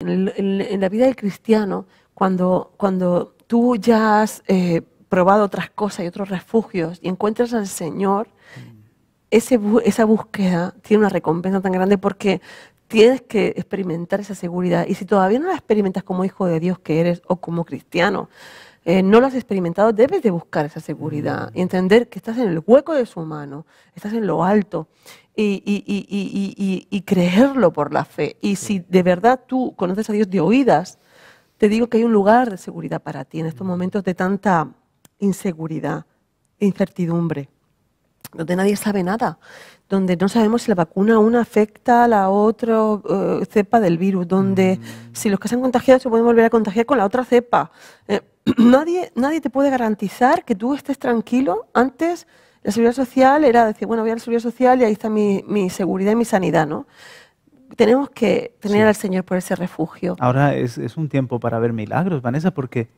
En, la vida del cristiano, cuando, cuando tú ya has eh, probado otras cosas y otros refugios y encuentras al Señor, mm. esa búsqueda tiene una recompensa tan grande porque tienes que experimentar esa seguridad. Y si todavía no la experimentas como hijo de Dios que eres o como cristiano, eh, no lo has experimentado, debes de buscar esa seguridad mm. y entender que estás en el hueco de su mano, estás en lo alto y, creerlo por la fe. Y si de verdad tú conoces a Dios de oídas, te digo que hay un lugar de seguridad para ti en estos momentos de tanta inseguridad, incertidumbre, donde nadie sabe nada, donde no sabemos si la vacuna una afecta a la otra eh, cepa del virus, donde si los que se han contagiado se pueden volver a contagiar con la otra cepa. Eh, nadie, nadie te puede garantizar que tú estés tranquilo antes la seguridad social era decir, bueno, voy a la seguridad social y ahí está mi, seguridad y mi sanidad, ¿no? Tenemos que tener al Señor por ese refugio. Ahora es, un tiempo para ver milagros, Vanessa, porque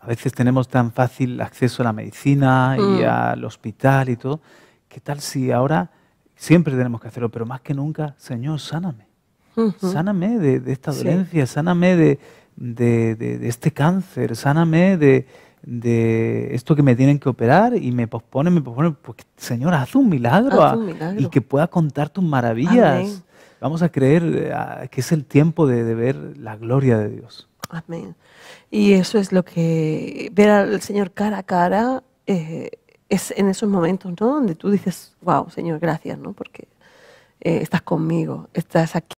a veces tenemos tan fácil acceso a la medicina y mm. al hospital y todo. ¿Qué tal si ahora siempre tenemos que hacerlo, pero más que nunca, Señor, sáname? Sáname de, esta dolencia, sáname de, de, este cáncer, sáname de, de esto que me tienen que operar y me posponen, me posponen, porque Señor, haz un milagro, ah, y que pueda contar tus maravillas. Vamos a creer ah, que es el tiempo de, ver la gloria de Dios. Amén. Y eso es lo que ver al Señor cara a cara eh, es en esos momentos, ¿no? Donde tú dices, wow, Señor, gracias, ¿no? Porque eh, estás conmigo, estás aquí.